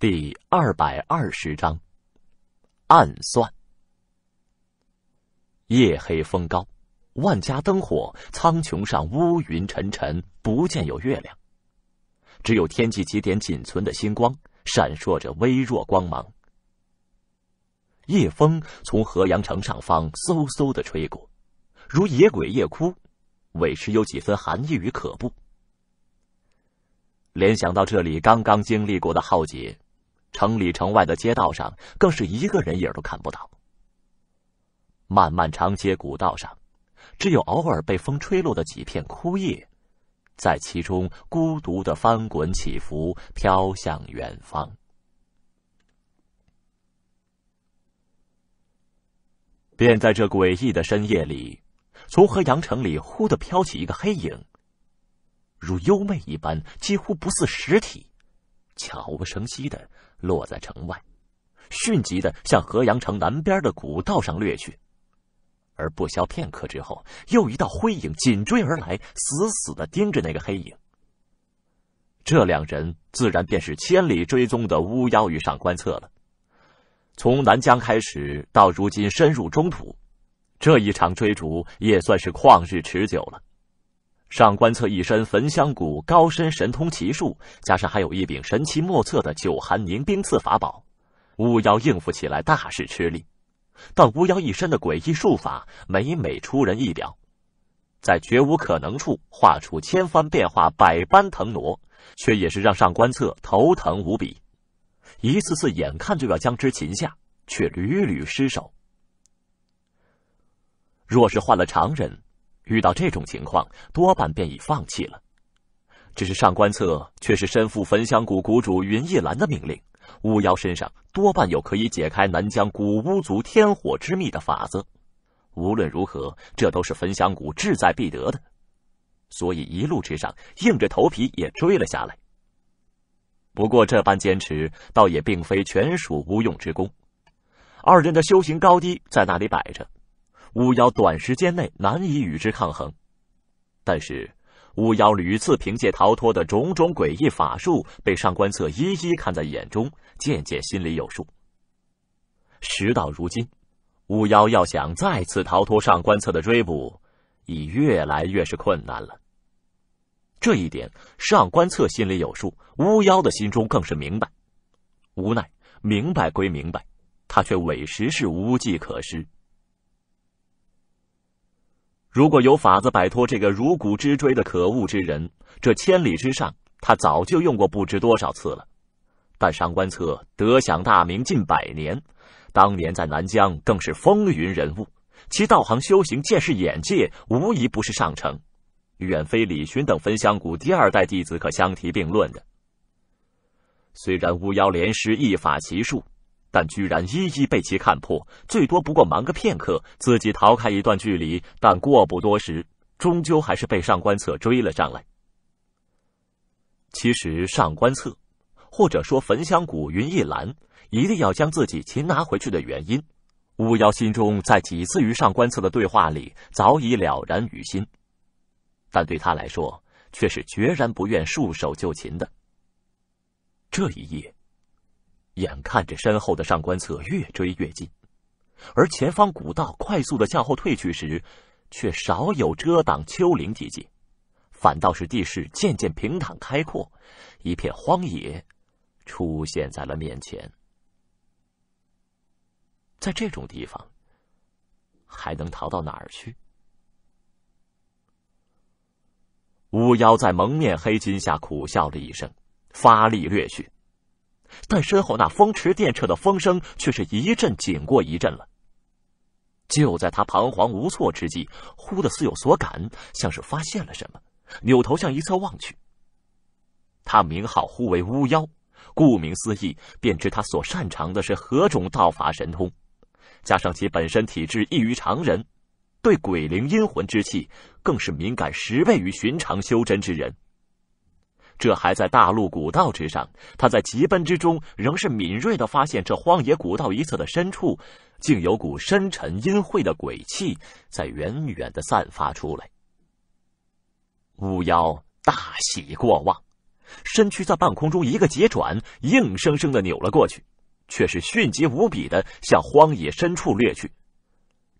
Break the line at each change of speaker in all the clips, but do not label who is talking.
第二百二十章暗算。夜黑风高，万家灯火，苍穹上乌云沉沉，不见有月亮，只有天际几点仅存的星光闪烁着微弱光芒。夜风从河阳城上方嗖嗖的吹过，如野鬼夜哭，委实有几分寒意与可怖。联想到这里刚刚经历过的浩劫。城里城外的街道上，更是一个人影都看不到。漫漫长街古道上，只有偶尔被风吹落的几片枯叶，在其中孤独的翻滚起伏，飘向远方。便在这诡异的深夜里，从河阳城里忽的飘起一个黑影，如幽魅一般，几乎不似实体。悄无声息的落在城外，迅疾的向河阳城南边的古道上掠去。而不消片刻之后，又一道灰影紧追而来，死死的盯着那个黑影。这两人自然便是千里追踪的巫妖与上官策了。从南疆开始到如今深入中土，这一场追逐也算是旷日持久了。上官策一身焚香谷高深神通奇术，加上还有一柄神奇莫测的九寒凝冰刺法宝，巫妖应付起来大是吃力。但巫妖一身的诡异术法每每出人意表，在绝无可能处画出千帆变化、百般腾挪，却也是让上官策头疼无比。一次次眼看就要将之擒下，却屡屡失手。若是换了常人，遇到这种情况，多半便已放弃了。只是上官策却是身负焚香谷谷主云逸兰的命令，巫妖身上多半有可以解开南疆古巫族天火之秘的法子。无论如何，这都是焚香谷志在必得的，所以一路之上硬着头皮也追了下来。不过这般坚持，倒也并非全属无用之功。二人的修行高低在那里摆着。巫妖短时间内难以与之抗衡，但是巫妖屡次凭借逃脱的种种诡异法术，被上官策一一看在眼中，渐渐心里有数。时到如今，巫妖要想再次逃脱上官策的追捕，已越来越是困难了。这一点，上官策心里有数，巫妖的心中更是明白。无奈，明白归明白，他却委实是无计可施。如果有法子摆脱这个如骨之追的可恶之人，这千里之上，他早就用过不知多少次了。但上官策得享大名近百年，当年在南疆更是风云人物，其道行修行、见识眼界，无疑不是上乘，远非李寻等焚香谷第二代弟子可相提并论的。虽然巫妖连诗一法奇术。但居然一一被其看破，最多不过忙个片刻，自己逃开一段距离。但过不多时，终究还是被上官策追了上来。其实，上官策，或者说焚香谷云逸兰，一定要将自己擒拿回去的原因，巫妖心中在几次与上官策的对话里早已了然于心，但对他来说，却是决然不愿束手就擒的。这一夜。眼看着身后的上官策越追越近，而前方古道快速的向后退去时，却少有遮挡丘陵地界，反倒是地势渐渐平坦开阔，一片荒野出现在了面前。在这种地方，还能逃到哪儿去？巫妖在蒙面黑巾下苦笑了一声，发力掠去。但身后那风驰电掣的风声却是一阵紧过一阵了。就在他彷徨无措之际，忽的似有所感，像是发现了什么，扭头向一侧望去。他名号呼为巫妖，顾名思义，便知他所擅长的是何种道法神通，加上其本身体质异于常人，对鬼灵阴魂之气更是敏感十倍于寻常修真之人。这还在大陆古道之上，他在疾奔之中仍是敏锐的发现，这荒野古道一侧的深处，竟有股深沉阴晦的鬼气在远远的散发出来。巫妖大喜过望，身躯在半空中一个急转，硬生生的扭了过去，却是迅疾无比的向荒野深处掠去。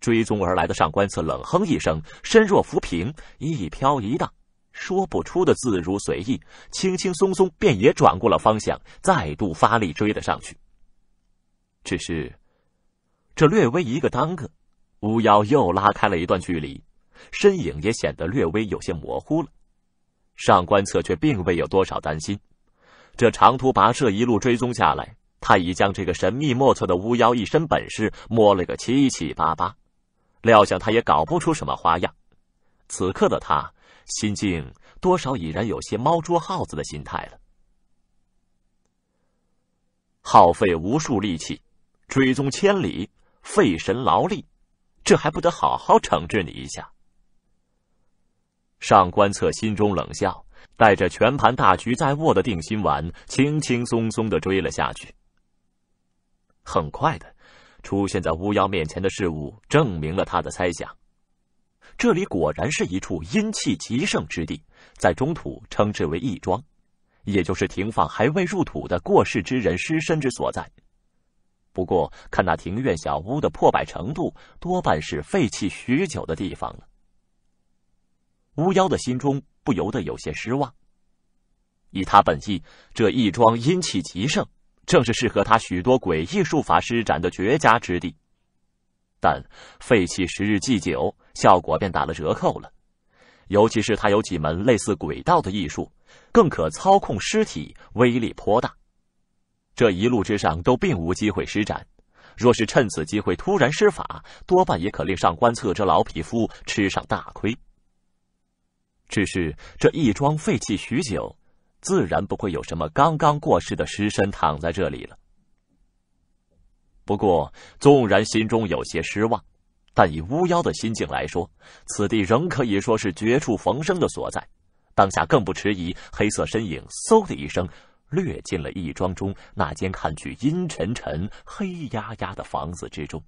追踪而来的上官策冷哼一声，身若浮萍，一飘一荡。说不出的自如随意，轻轻松松便也转过了方向，再度发力追了上去。只是，这略微一个耽搁，巫妖又拉开了一段距离，身影也显得略微有些模糊了。上官策却并未有多少担心，这长途跋涉一路追踪下来，他已将这个神秘莫测的巫妖一身本事摸了个七七八八，料想他也搞不出什么花样。此刻的他。心境多少已然有些猫捉耗子的心态了，耗费无数力气，追踪千里，费神劳力，这还不得好好惩治你一下？上官策心中冷笑，带着全盘大局在握的定心丸，轻轻松松的追了下去。很快的，出现在巫妖面前的事物，证明了他的猜想。这里果然是一处阴气极盛之地，在中土称之为义庄，也就是停放还未入土的过世之人尸身之所在。不过，看那庭院小屋的破败程度，多半是废弃许久的地方了。巫妖的心中不由得有些失望。以他本意，这义庄阴气极盛，正是适合他许多诡异术法施展的绝佳之地。但废弃时日既久。效果便打了折扣了，尤其是他有几门类似鬼道的艺术，更可操控尸体，威力颇大。这一路之上都并无机会施展，若是趁此机会突然施法，多半也可令上官策这老匹夫吃上大亏。只是这义庄废弃许久，自然不会有什么刚刚过世的尸身躺在这里了。不过，纵然心中有些失望。但以巫妖的心境来说，此地仍可以说是绝处逢生的所在。当下更不迟疑，黑色身影嗖的一声，掠进了义庄中那间看去阴沉沉、黑压压的房子之中。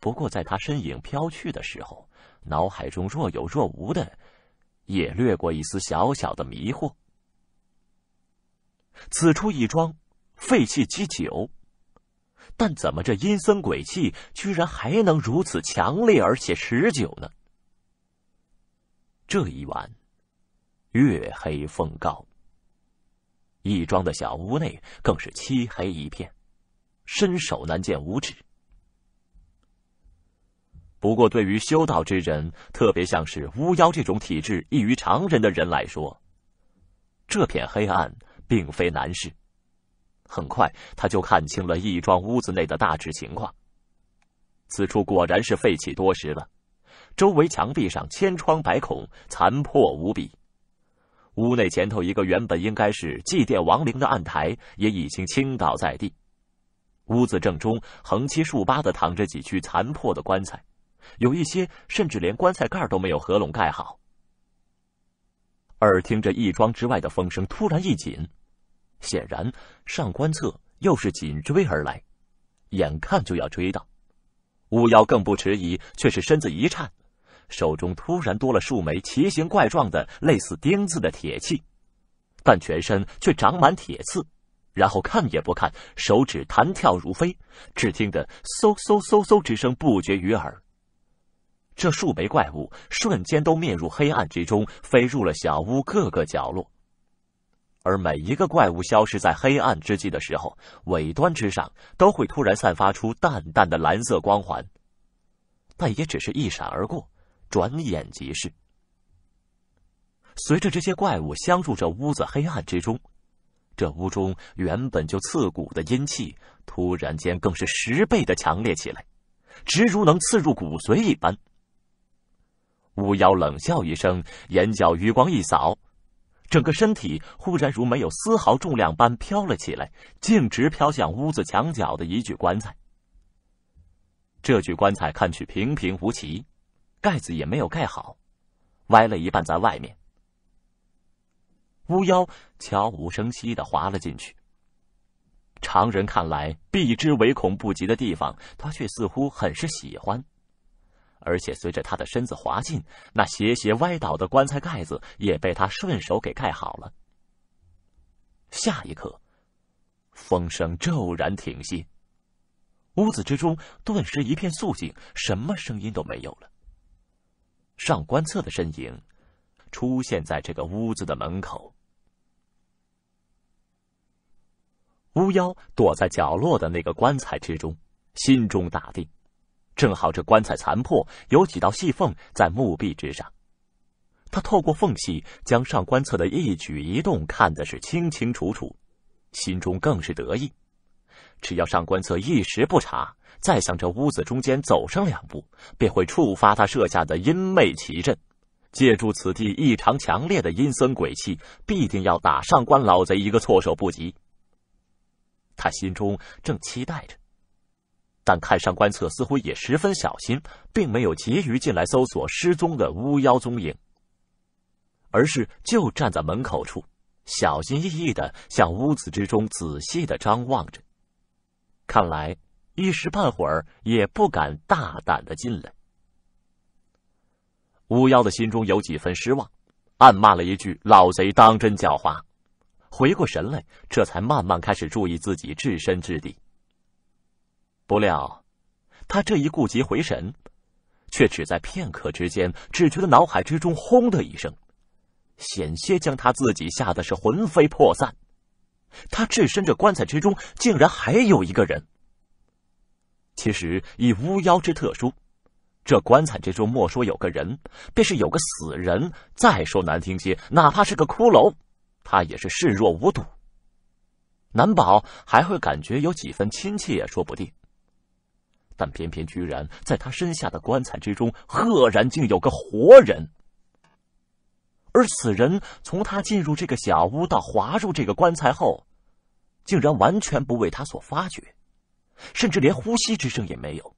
不过在他身影飘去的时候，脑海中若有若无的，也掠过一丝小小的迷惑。此处一庄，废弃已久。但怎么这阴森鬼气居然还能如此强烈而且持久呢？这一晚，月黑风高，义庄的小屋内更是漆黑一片，伸手难见五指。不过，对于修道之人，特别像是巫妖这种体质异于常人的人来说，这片黑暗并非难事。很快，他就看清了义庄屋子内的大致情况。此处果然是废弃多时了，周围墙壁上千疮百孔，残破无比。屋内前头一个原本应该是祭奠亡灵的案台，也已经倾倒在地。屋子正中横七竖八的躺着几具残破的棺材，有一些甚至连棺材盖都没有合拢盖好。耳听着义庄之外的风声，突然一紧。显然，上官策又是紧追而来，眼看就要追到，巫妖更不迟疑，却是身子一颤，手中突然多了数枚奇形怪状的类似钉子的铁器，但全身却长满铁刺，然后看也不看，手指弹跳如飞，只听得嗖嗖嗖嗖之声不绝于耳。这数枚怪物瞬间都灭入黑暗之中，飞入了小屋各个角落。而每一个怪物消失在黑暗之际的时候，尾端之上都会突然散发出淡淡的蓝色光环，但也只是一闪而过，转眼即逝。随着这些怪物相入这屋子黑暗之中，这屋中原本就刺骨的阴气，突然间更是十倍的强烈起来，直如能刺入骨髓一般。巫妖冷笑一声，眼角余光一扫。整个身体忽然如没有丝毫重量般飘了起来，径直飘向屋子墙角的一具棺材。这具棺材看去平平无奇，盖子也没有盖好，歪了一半在外面。巫妖悄无声息的滑了进去。常人看来避之唯恐不及的地方，他却似乎很是喜欢。而且随着他的身子滑进，那斜斜歪倒的棺材盖子也被他顺手给盖好了。下一刻，风声骤然停息，屋子之中顿时一片肃静，什么声音都没有了。上官策的身影出现在这个屋子的门口。巫妖躲在角落的那个棺材之中，心中大定。正好这棺材残破，有几道细缝在墓壁之上，他透过缝隙将上官策的一举一动看得是清清楚楚，心中更是得意。只要上官策一时不察，再向这屋子中间走上两步，便会触发他设下的阴魅奇阵。借助此地异常强烈的阴森鬼气，必定要打上官老贼一个措手不及。他心中正期待着。但看上观测似乎也十分小心，并没有急于进来搜索失踪的巫妖踪影，而是就站在门口处，小心翼翼的向屋子之中仔细的张望着。看来一时半会儿也不敢大胆的进来。巫妖的心中有几分失望，暗骂了一句：“老贼，当真狡猾！”回过神来，这才慢慢开始注意自己置身之地。不料，他这一顾及回神，却只在片刻之间，只觉得脑海之中轰的一声，险些将他自己吓得是魂飞魄散。他置身这棺材之中，竟然还有一个人。其实以巫妖之特殊，这棺材之中莫说有个人，便是有个死人，再说难听些，哪怕是个骷髅，他也是视若无睹。难保还会感觉有几分亲切也说不定。但偏偏居然在他身下的棺材之中，赫然竟有个活人。而此人从他进入这个小屋到滑入这个棺材后，竟然完全不为他所发觉，甚至连呼吸之声也没有。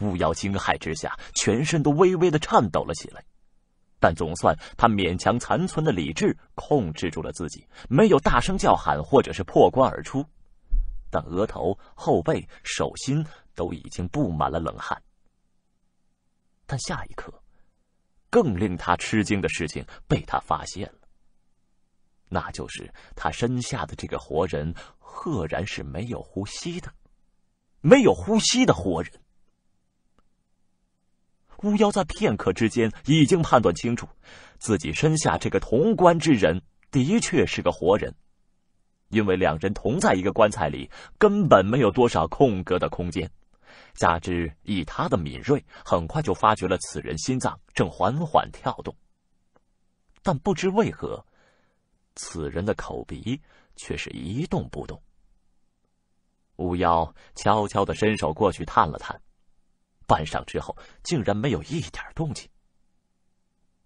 巫妖惊骇之下，全身都微微的颤抖了起来。但总算他勉强残存的理智控制住了自己，没有大声叫喊或者是破棺而出。但额头、后背、手心都已经布满了冷汗。但下一刻，更令他吃惊的事情被他发现了，那就是他身下的这个活人，赫然是没有呼吸的，没有呼吸的活人。巫妖在片刻之间已经判断清楚，自己身下这个潼关之人的确是个活人。因为两人同在一个棺材里，根本没有多少空格的空间。加之以他的敏锐，很快就发觉了此人心脏正缓缓跳动。但不知为何，此人的口鼻却是一动不动。巫妖悄悄的伸手过去探了探，半晌之后，竟然没有一点动静。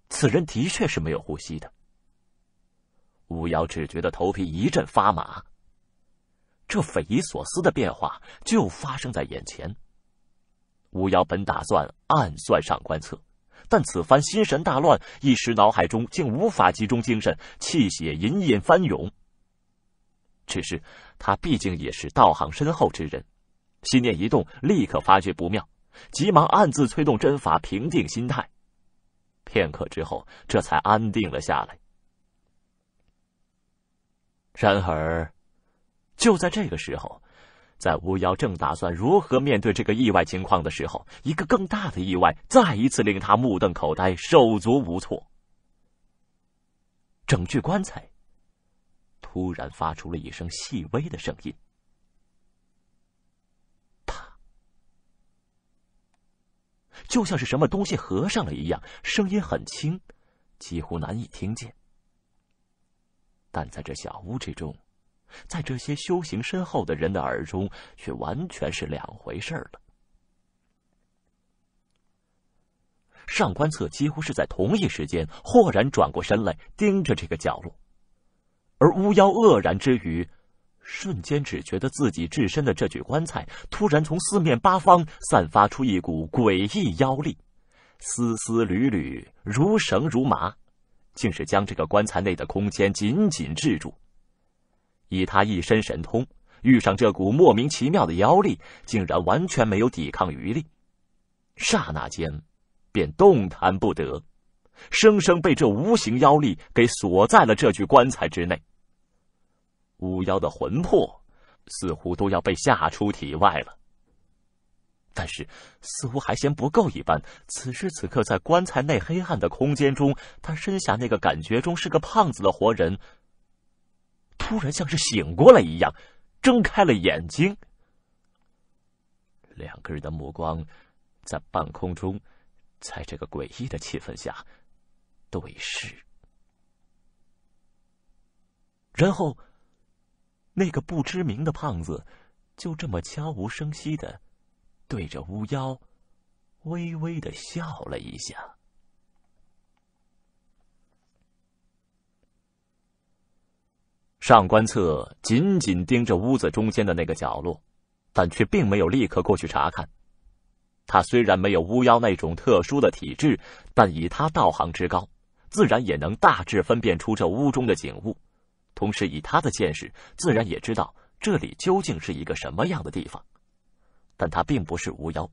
此人的确是没有呼吸的。巫妖只觉得头皮一阵发麻，这匪夷所思的变化就发生在眼前。巫妖本打算暗算上官策，但此番心神大乱，一时脑海中竟无法集中精神，气血隐隐翻涌。只是他毕竟也是道行深厚之人，心念一动，立刻发觉不妙，急忙暗自催动针法平定心态。片刻之后，这才安定了下来。然而，就在这个时候，在巫妖正打算如何面对这个意外情况的时候，一个更大的意外再一次令他目瞪口呆、手足无措。整具棺材突然发出了一声细微的声音，啪，就像是什么东西合上了一样，声音很轻，几乎难以听见。但在这小屋之中，在这些修行深厚的人的耳中，却完全是两回事儿了。上官策几乎是在同一时间豁然转过身来，盯着这个角落，而巫妖愕然之余，瞬间只觉得自己置身的这具棺材突然从四面八方散发出一股诡异妖力，丝丝缕缕，如绳如麻。竟是将这个棺材内的空间紧紧制住。以他一身神通，遇上这股莫名其妙的妖力，竟然完全没有抵抗余力，刹那间便动弹不得，生生被这无形妖力给锁在了这具棺材之内。巫妖的魂魄似乎都要被吓出体外了。但是，似乎还嫌不够一般。此时此刻，在棺材内黑暗的空间中，他身下那个感觉中是个胖子的活人，突然像是醒过来一样，睁开了眼睛。两个人的目光在半空中，在这个诡异的气氛下对视，然后，那个不知名的胖子就这么悄无声息的。对着巫妖，微微的笑了一下。上官策紧紧盯着屋子中间的那个角落，但却并没有立刻过去查看。他虽然没有巫妖那种特殊的体质，但以他道行之高，自然也能大致分辨出这屋中的景物。同时，以他的见识，自然也知道这里究竟是一个什么样的地方。但他并不是巫妖，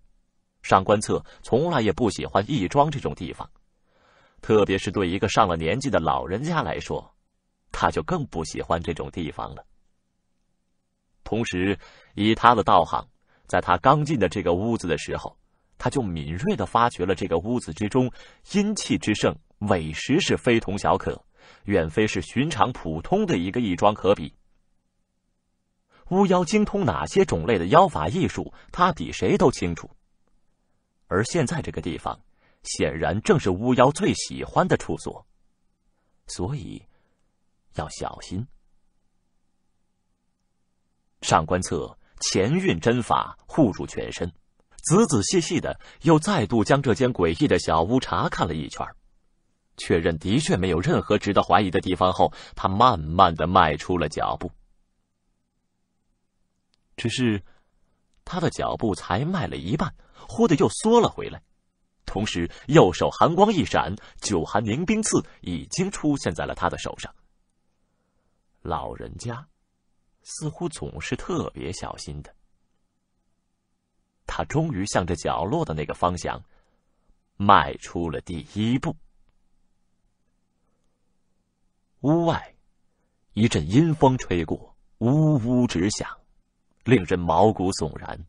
上官策从来也不喜欢义庄这种地方，特别是对一个上了年纪的老人家来说，他就更不喜欢这种地方了。同时，以他的道行，在他刚进的这个屋子的时候，他就敏锐的发觉了这个屋子之中阴气之盛，委实是非同小可，远非是寻常普通的一个义庄可比。巫妖精通哪些种类的妖法艺术？他比谁都清楚。而现在这个地方，显然正是巫妖最喜欢的处所，所以要小心。上官策前运针法护住全身，仔仔细细的又再度将这间诡异的小屋查看了一圈，确认的确没有任何值得怀疑的地方后，他慢慢的迈出了脚步。只是，他的脚步才迈了一半，忽的又缩了回来，同时右手寒光一闪，九寒凝冰刺已经出现在了他的手上。老人家似乎总是特别小心的，他终于向着角落的那个方向迈出了第一步。屋外一阵阴风吹过，呜呜直响。令人毛骨悚然。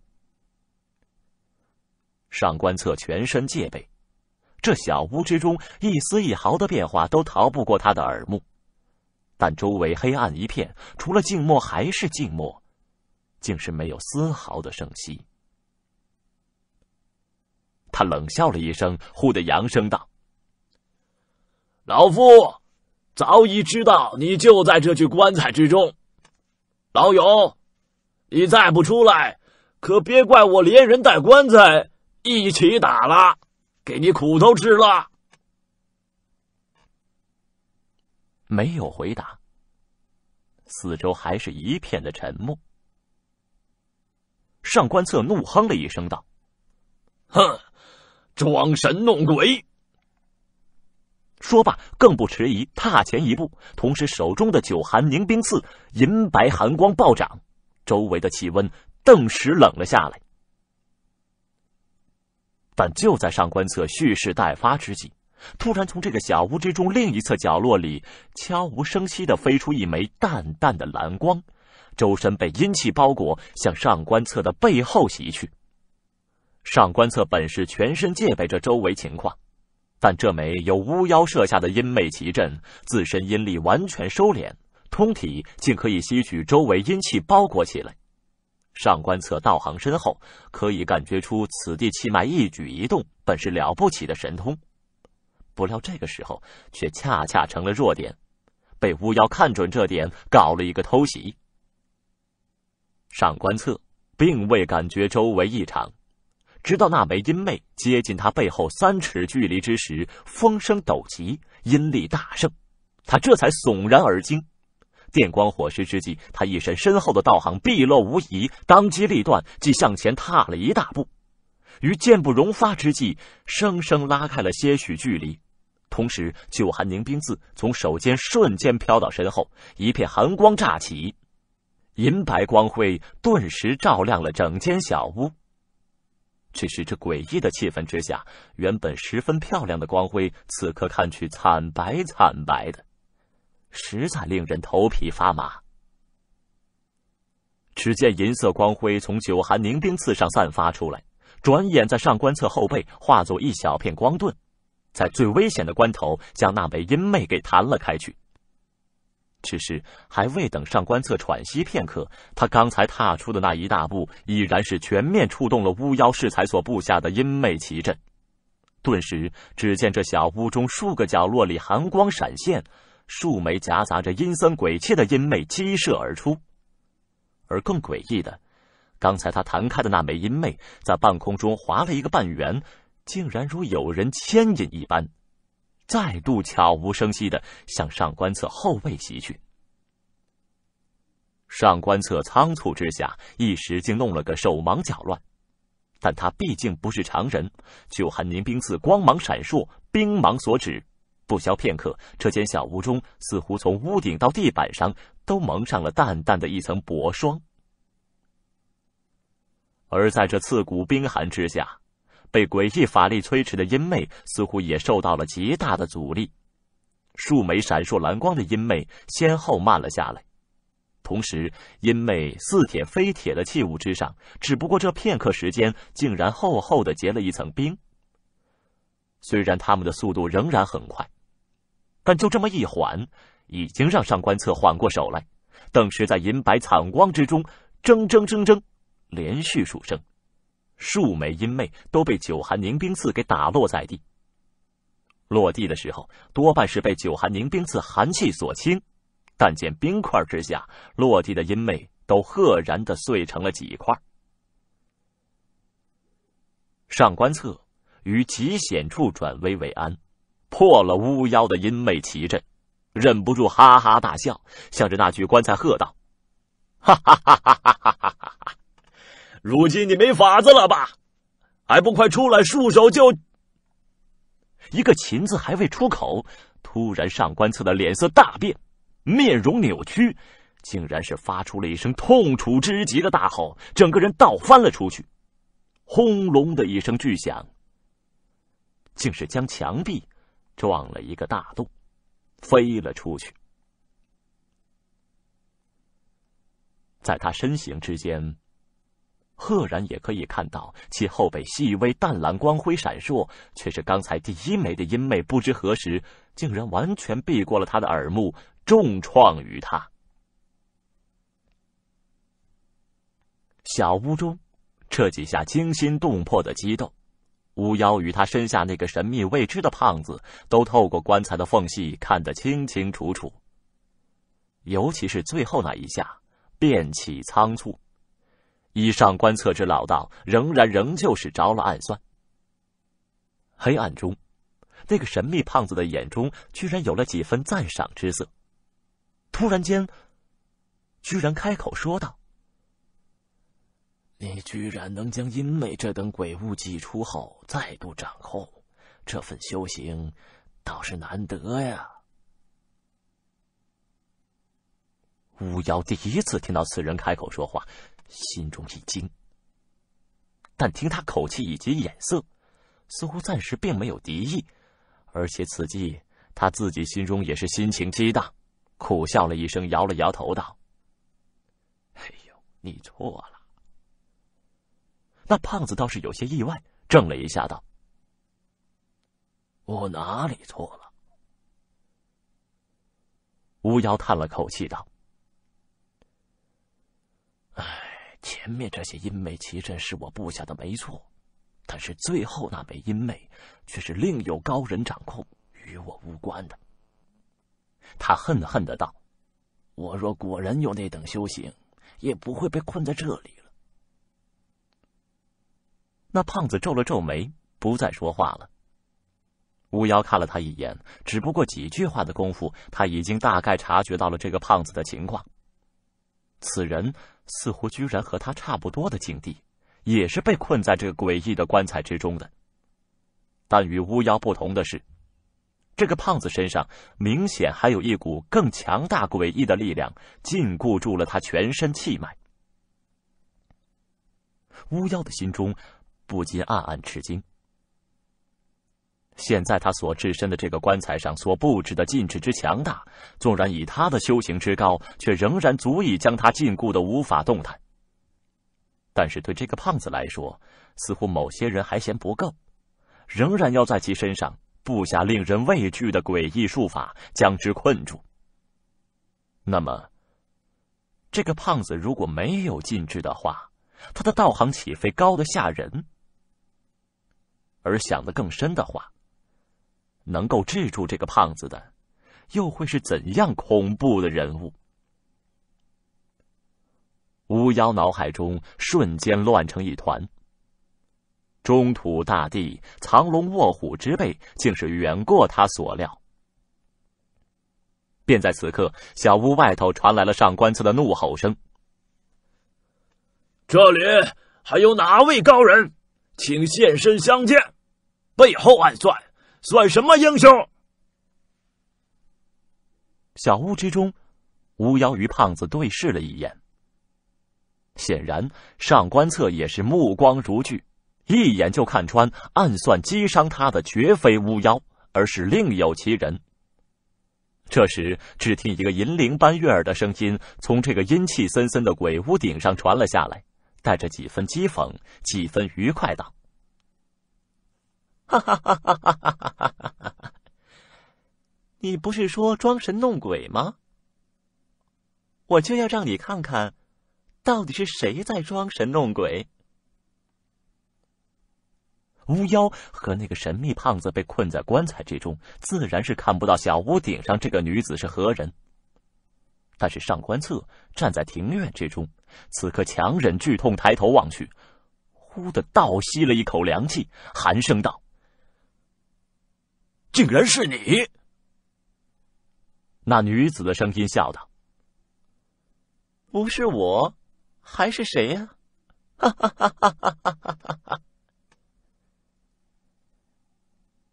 上官策全身戒备，这小屋之中一丝一毫的变化都逃不过他的耳目。但周围黑暗一片，除了静默还是静默，竟是没有丝毫的声息。他冷笑了一声，忽的扬声道：“老夫早已知道，你就在这具棺材之中，老友。”你再不出来，可别怪我连人带棺材一起打了，给你苦头吃了。没有回答。四周还是一片的沉默。上官策怒哼了一声，道：“哼，装神弄鬼。”说罢，更不迟疑，踏前一步，同时手中的九寒凝冰刺银白寒光暴涨。周围的气温顿时冷了下来，但就在上官策蓄势待发之际，突然从这个小屋之中另一侧角落里悄无声息的飞出一枚淡淡的蓝光，周身被阴气包裹，向上官策的背后袭去。上官策本是全身戒备着周围情况，但这枚由巫妖设下的阴魅奇阵，自身阴力完全收敛。通体竟可以吸取周围阴气，包裹起来。上官策道行深厚，可以感觉出此地气脉一举一动，本是了不起的神通。不料这个时候，却恰恰成了弱点，被巫妖看准这点，搞了一个偷袭。上官策并未感觉周围异常，直到那枚阴魅接近他背后三尺距离之时，风声陡急，阴力大盛，他这才悚然而惊。电光火石之际，他一身深厚的道行毕露无疑。当机立断，即向前踏了一大步，于箭不容发之际，生生拉开了些许距离。同时，九寒凝冰字从手间瞬间飘到身后，一片寒光乍起，银白光辉顿时照亮了整间小屋。只是这诡异的气氛之下，原本十分漂亮的光辉，此刻看去惨白惨白的。实在令人头皮发麻。只见银色光辉从九寒凝冰刺上散发出来，转眼在上官策后背化作一小片光盾，在最危险的关头将那枚阴妹给弹了开去。只是还未等上官策喘息片刻，他刚才踏出的那一大步已然是全面触动了巫妖适才所布下的阴妹奇阵，顿时只见这小屋中数个角落里寒光闪现。数枚夹杂着阴森鬼气的阴魅激射而出，而更诡异的，刚才他弹开的那枚阴魅在半空中划了一个半圆，竟然如有人牵引一般，再度悄无声息的向上官策后背袭去。上官策仓促之下，一时竟弄了个手忙脚乱，但他毕竟不是常人，九寒凝冰刺光芒闪烁，冰芒所指。不消片刻，这间小屋中似乎从屋顶到地板上都蒙上了淡淡的一层薄霜。而在这刺骨冰寒之下，被诡异法力催持的阴魅似乎也受到了极大的阻力，数枚闪烁蓝光的阴魅先后慢了下来。同时，阴魅似铁非铁的器物之上，只不过这片刻时间，竟然厚厚的结了一层冰。虽然他们的速度仍然很快。但就这么一缓，已经让上官策缓过手来。顿时在银白惨光之中，铮铮铮铮，连续数声，数枚阴妹都被九寒凝冰刺给打落在地。落地的时候，多半是被九寒凝冰刺寒气所侵。但见冰块之下落地的阴妹都赫然的碎成了几块。上官策于极险处转危为安。破了巫妖的阴魅奇阵，忍不住哈哈大笑，向着那具棺材喝道：“ 哈哈哈哈哈！”哈哈如今你没法子了吧？还不快出来束手就……一个“擒”字还未出口，突然上官策的脸色大变，面容扭曲，竟然是发出了一声痛楚之极的大吼，整个人倒翻了出去。轰隆的一声巨响，竟是将墙壁。撞了一个大洞，飞了出去。在他身形之间，赫然也可以看到其后背细微淡蓝光辉闪烁，却是刚才第一枚的阴魅不知何时，竟然完全避过了他的耳目，重创于他。小屋中，这几下惊心动魄的激斗。巫妖与他身下那个神秘未知的胖子，都透过棺材的缝隙看得清清楚楚。尤其是最后那一下，变起仓促，以上观测之老道，仍然仍旧是着了暗算。黑暗中，那个神秘胖子的眼中居然有了几分赞赏之色，突然间，居然开口说道。你居然能将阴魅这等鬼物挤出后再度掌控，这份修行倒是难得呀！巫妖第一次听到此人开口说话，心中一惊。但听他口气以及眼色，似乎暂时并没有敌意，而且此际他自己心中也是心情激荡，苦笑了一声，摇了摇头道：“哎呦，你错了。”那胖子倒是有些意外，怔了一下，道：“我哪里错了？”巫妖叹了口气，道：“哎，前面这些阴魅奇阵是我布下的，没错，但是最后那枚阴魅却是另有高人掌控，与我无关的。”他恨恨的道：“我若果然有那等修行，也不会被困在这里。”那胖子皱了皱眉，不再说话了。巫妖看了他一眼，只不过几句话的功夫，他已经大概察觉到了这个胖子的情况。此人似乎居然和他差不多的境地，也是被困在这个诡异的棺材之中的。但与巫妖不同的是，这个胖子身上明显还有一股更强大、诡异的力量禁锢住了他全身气脉。巫妖的心中。不禁暗暗吃惊。现在他所置身的这个棺材上所布置的禁制之强大，纵然以他的修行之高，却仍然足以将他禁锢的无法动弹。但是对这个胖子来说，似乎某些人还嫌不够，仍然要在其身上布下令人畏惧的诡异术法，将之困住。那么，这个胖子如果没有禁制的话，他的道行岂非高的吓人？而想得更深的话，能够制住这个胖子的，又会是怎样恐怖的人物？巫妖脑海中瞬间乱成一团。中土大地藏龙卧虎之辈，竟是远过他所料。便在此刻，小屋外头传来了上官策的怒吼声：“这里还有哪位高人？”请现身相见，背后暗算，算什么英雄？小屋之中，巫妖与胖子对视了一眼，显然上官策也是目光如炬，一眼就看穿暗算击伤他的绝非巫妖，而是另有其人。这时，只听一个银铃般悦耳的声音从这个阴气森森的鬼屋顶上传了下来。带着几分讥讽，几分愉快道：“哈哈哈哈哈哈！你不是说装神弄鬼吗？我就要让你看看，到底是谁在装神弄鬼。”巫妖和那个神秘胖子被困在棺材之中，自然是看不到小屋顶上这个女子是何人。但是上官策站在庭院之中，此刻强忍剧痛，抬头望去，忽的倒吸了一口凉气，寒声道：“竟然是你！”那女子的声音笑道：“不是我，还是谁呀？”哈哈哈哈哈哈！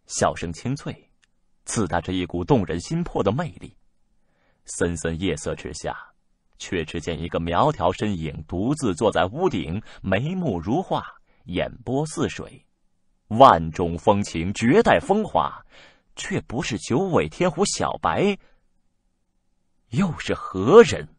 笑声清脆，自带着一股动人心魄的魅力。森森夜色之下，却只见一个苗条身影独自坐在屋顶，眉目如画，眼波似水，万种风情，绝代风华，却不是九尾天狐小白，又是何人？